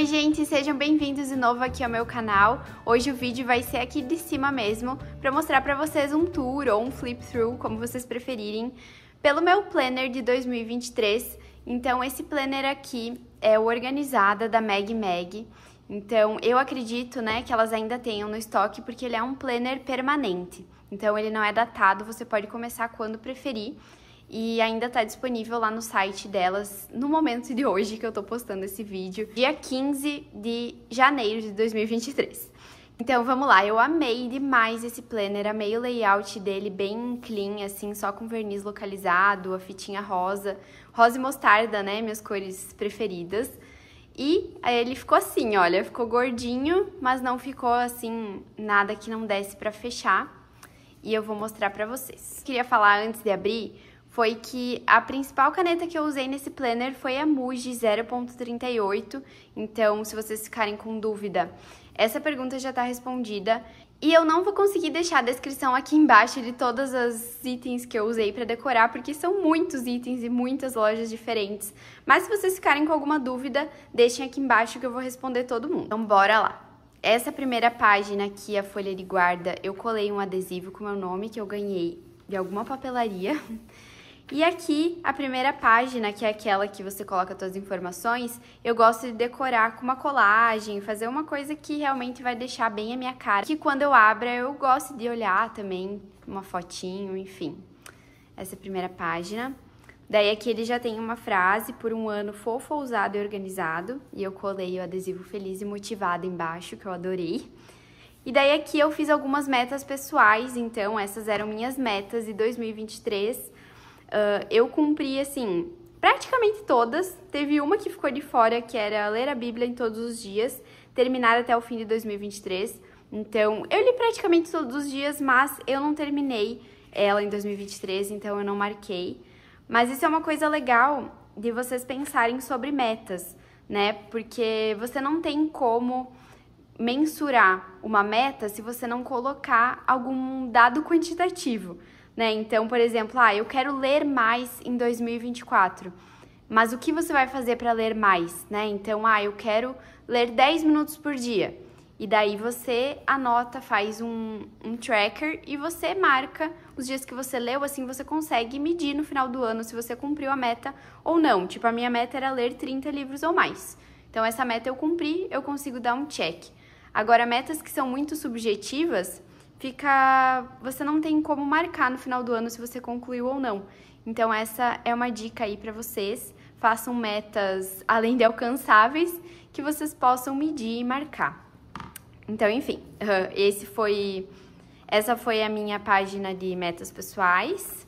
Oi gente, sejam bem-vindos de novo aqui ao meu canal. Hoje o vídeo vai ser aqui de cima mesmo, para mostrar para vocês um tour ou um flip through, como vocês preferirem, pelo meu planner de 2023. Então esse planner aqui é o Organizada da Meg Meg. Então eu acredito, né, que elas ainda tenham no estoque porque ele é um planner permanente. Então ele não é datado, você pode começar quando preferir e ainda tá disponível lá no site delas no momento de hoje que eu tô postando esse vídeo, dia 15 de janeiro de 2023. Então vamos lá, eu amei demais esse planner, amei o layout dele bem clean, assim, só com verniz localizado, a fitinha rosa, rosa e mostarda, né, minhas cores preferidas. E eh, ele ficou assim, olha, ficou gordinho, mas não ficou assim, nada que não desse pra fechar. E eu vou mostrar pra vocês. Queria falar antes de abrir foi que a principal caneta que eu usei nesse planner foi a Muji 0.38. Então, se vocês ficarem com dúvida, essa pergunta já está respondida. E eu não vou conseguir deixar a descrição aqui embaixo de todos os itens que eu usei para decorar, porque são muitos itens e muitas lojas diferentes. Mas se vocês ficarem com alguma dúvida, deixem aqui embaixo que eu vou responder todo mundo. Então, bora lá! Essa primeira página aqui, a folha de guarda, eu colei um adesivo com meu nome que eu ganhei de alguma papelaria. E aqui, a primeira página, que é aquela que você coloca todas as informações, eu gosto de decorar com uma colagem, fazer uma coisa que realmente vai deixar bem a minha cara, que quando eu abra eu gosto de olhar também, uma fotinho, enfim. Essa é a primeira página. Daí aqui ele já tem uma frase, por um ano fofo, ousado e organizado, e eu colei o adesivo feliz e motivado embaixo, que eu adorei. E daí aqui eu fiz algumas metas pessoais, então essas eram minhas metas de 2023, Uh, eu cumpri, assim, praticamente todas. Teve uma que ficou de fora, que era ler a Bíblia em todos os dias, terminar até o fim de 2023. Então, eu li praticamente todos os dias, mas eu não terminei ela em 2023, então eu não marquei. Mas isso é uma coisa legal de vocês pensarem sobre metas, né? Porque você não tem como mensurar uma meta se você não colocar algum dado quantitativo. Né? Então, por exemplo, ah, eu quero ler mais em 2024. Mas o que você vai fazer para ler mais, né? Então, ah, eu quero ler 10 minutos por dia. E daí você anota, faz um, um tracker e você marca os dias que você leu, assim você consegue medir no final do ano se você cumpriu a meta ou não. Tipo, a minha meta era ler 30 livros ou mais. Então, essa meta eu cumpri, eu consigo dar um check. Agora, metas que são muito subjetivas, fica. Você não tem como marcar no final do ano se você concluiu ou não. Então, essa é uma dica aí para vocês. Façam metas além de alcançáveis que vocês possam medir e marcar. Então, enfim, esse foi essa foi a minha página de metas pessoais.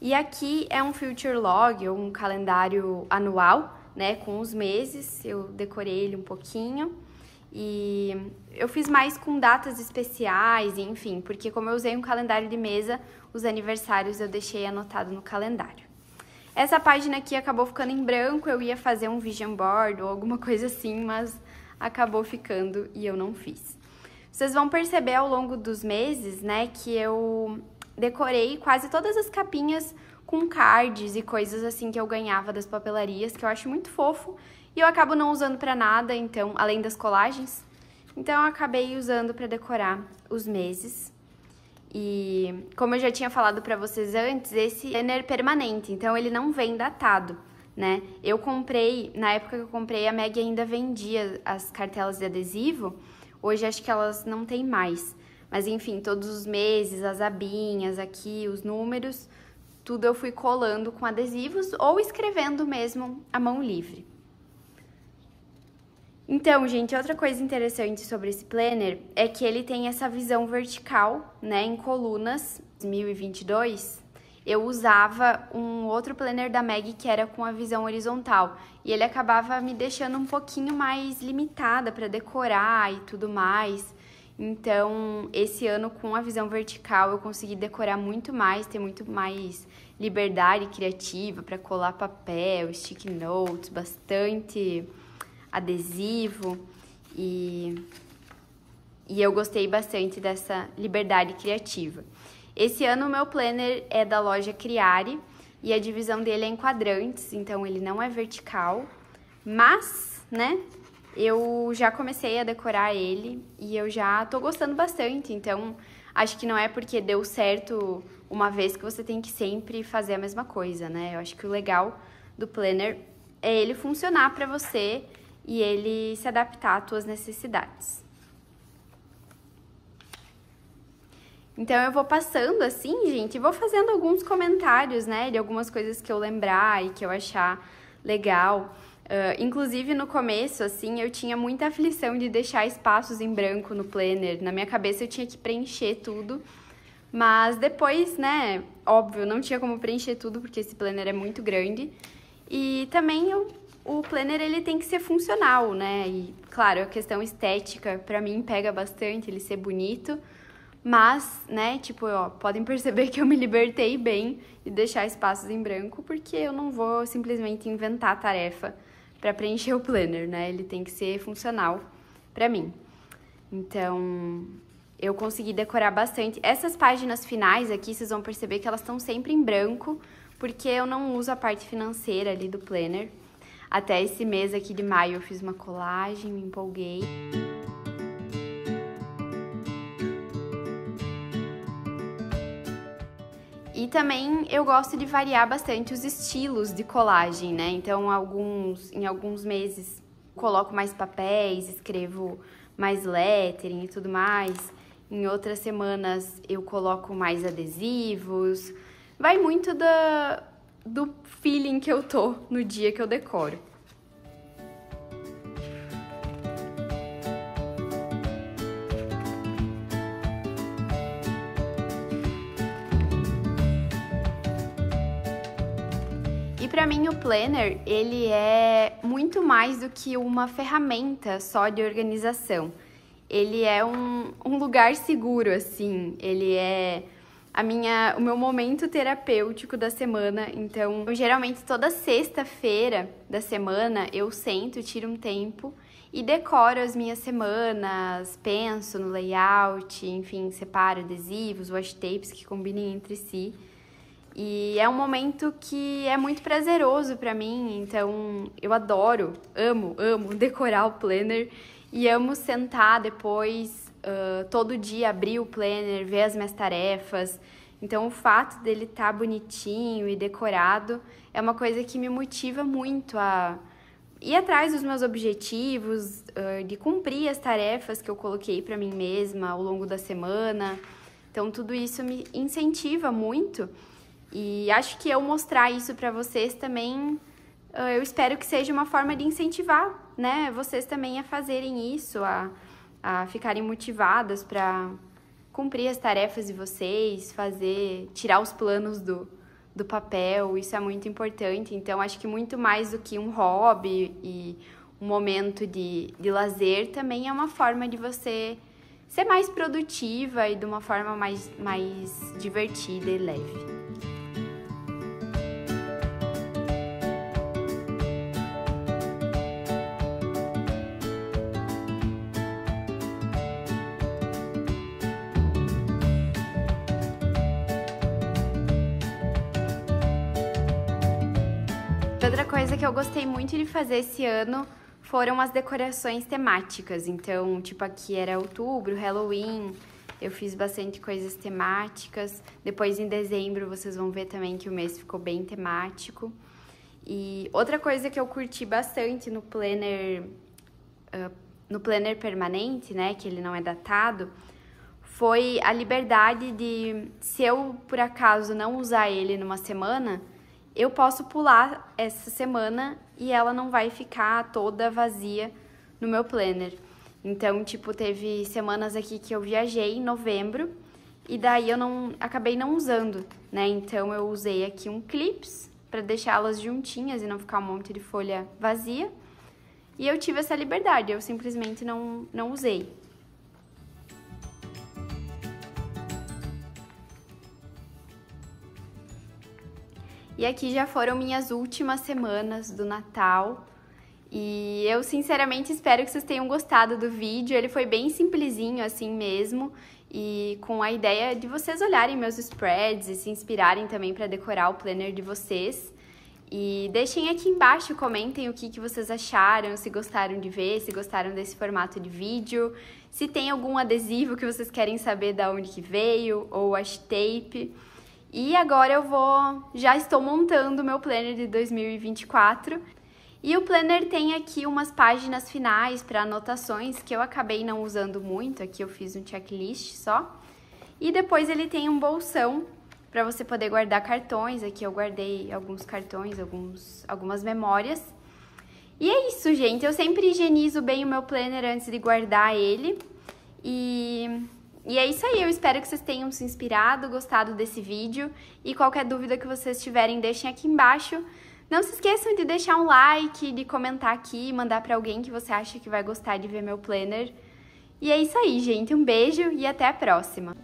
E aqui é um future log, ou um calendário anual, né, com os meses. Eu decorei ele um pouquinho. E eu fiz mais com datas especiais, enfim, porque como eu usei um calendário de mesa, os aniversários eu deixei anotado no calendário. Essa página aqui acabou ficando em branco, eu ia fazer um vision board ou alguma coisa assim, mas acabou ficando e eu não fiz. Vocês vão perceber ao longo dos meses, né, que eu decorei quase todas as capinhas com cards e coisas assim que eu ganhava das papelarias, que eu acho muito fofo, e eu acabo não usando para nada, então, além das colagens. Então eu acabei usando para decorar os meses. E como eu já tinha falado para vocês antes, esse planner permanente, então ele não vem datado, né? Eu comprei, na época que eu comprei, a Meg ainda vendia as cartelas de adesivo. Hoje acho que elas não tem mais. Mas enfim, todos os meses, as abinhas aqui, os números, tudo eu fui colando com adesivos ou escrevendo mesmo à mão livre. Então, gente, outra coisa interessante sobre esse planner é que ele tem essa visão vertical, né, em colunas. 2022, eu usava um outro planner da Meg que era com a visão horizontal, e ele acabava me deixando um pouquinho mais limitada para decorar e tudo mais. Então, esse ano com a visão vertical, eu consegui decorar muito mais, ter muito mais liberdade criativa para colar papel, stick notes, bastante adesivo e e eu gostei bastante dessa liberdade criativa. Esse ano o meu planner é da loja Criare e a divisão dele é em quadrantes, então ele não é vertical, mas, né, eu já comecei a decorar ele e eu já tô gostando bastante. Então, acho que não é porque deu certo uma vez que você tem que sempre fazer a mesma coisa, né? Eu acho que o legal do planner é ele funcionar para você e ele se adaptar às suas necessidades. Então eu vou passando assim, gente, e vou fazendo alguns comentários, né, de algumas coisas que eu lembrar e que eu achar legal. Uh, inclusive no começo, assim, eu tinha muita aflição de deixar espaços em branco no planner. Na minha cabeça eu tinha que preencher tudo. Mas depois, né, óbvio, não tinha como preencher tudo porque esse planner é muito grande. E também eu, o planner ele tem que ser funcional, né? E claro, a questão estética para mim pega bastante ele ser bonito. Mas, né, tipo, ó, podem perceber que eu me libertei bem e deixar espaços em branco, porque eu não vou simplesmente inventar a tarefa para preencher o planner, né? Ele tem que ser funcional para mim. Então, eu consegui decorar bastante. Essas páginas finais aqui, vocês vão perceber que elas estão sempre em branco, porque eu não uso a parte financeira ali do planner. Até esse mês aqui de maio eu fiz uma colagem, me empolguei. também eu gosto de variar bastante os estilos de colagem, né? Então, alguns, em alguns meses coloco mais papéis, escrevo mais lettering e tudo mais. Em outras semanas eu coloco mais adesivos. Vai muito da, do feeling que eu tô no dia que eu decoro. para mim o planner, ele é muito mais do que uma ferramenta só de organização. Ele é um, um lugar seguro, assim. Ele é a minha, o meu momento terapêutico da semana. Então, eu, geralmente toda sexta-feira da semana eu sento, tiro um tempo e decoro as minhas semanas, penso no layout, enfim, separo adesivos, wash tapes que combinem entre si. E é um momento que é muito prazeroso para mim, então eu adoro, amo, amo decorar o planner e amo sentar depois uh, todo dia, abrir o planner, ver as minhas tarefas. Então o fato dele estar tá bonitinho e decorado é uma coisa que me motiva muito a ir atrás dos meus objetivos, uh, de cumprir as tarefas que eu coloquei para mim mesma ao longo da semana. Então tudo isso me incentiva muito. E acho que eu mostrar isso para vocês também, ah, eu espero que seja uma forma de incentivar, né, vocês também a fazerem isso, a, a ficarem motivadas para cumprir as tarefas de vocês, fazer, tirar os planos do, do papel, isso é muito importante. Então, acho que muito mais do que um hobby e um momento de, de lazer, também é uma forma de você ser mais produtiva e de uma forma mais, mais divertida e leve. que eu gostei muito de fazer esse ano foram as decorações temáticas. Então, tipo, aqui era outubro, Halloween, eu fiz bastante coisas temáticas. Depois, em dezembro, vocês vão ver também que o mês ficou bem temático. E outra coisa que eu curti bastante no planner, uh, no planner permanente, né, que ele não é datado, foi a liberdade de, se eu por acaso não usar ele numa semana, eu posso pular essa semana e ela não vai ficar toda vazia no meu planner. Então, tipo, teve semanas aqui que eu viajei em novembro e daí eu não acabei não usando, né? Então eu usei aqui um clips para deixá-las juntinhas e não ficar um monte de folha vazia. E eu tive essa liberdade, eu simplesmente não, não usei. E aqui já foram minhas últimas semanas do Natal. E eu sinceramente espero que vocês tenham gostado do vídeo. Ele foi bem simplesinho assim mesmo e com a ideia de vocês olharem meus spreads e se inspirarem também para decorar o planner de vocês. E deixem aqui embaixo, comentem o que, que vocês acharam, se gostaram de ver, se gostaram desse formato de vídeo, se tem algum adesivo que vocês querem saber da onde que veio, ou washi tape. E agora eu vou, já estou montando o meu planner de 2024. E o planner tem aqui umas páginas finais para anotações que eu acabei não usando muito, aqui eu fiz um checklist só. E depois ele tem um bolsão para você poder guardar cartões, aqui eu guardei alguns cartões, alguns, algumas memórias. E é isso, gente, eu sempre higienizo bem o meu planner antes de guardar ele. E e é isso aí, eu espero que vocês tenham se inspirado, gostado desse vídeo e qualquer dúvida que vocês tiverem, deixem aqui embaixo. Não se esqueçam de deixar um like, de comentar aqui, mandar para alguém que você acha que vai gostar de ver meu planner. E é isso aí, gente, um beijo e até a próxima.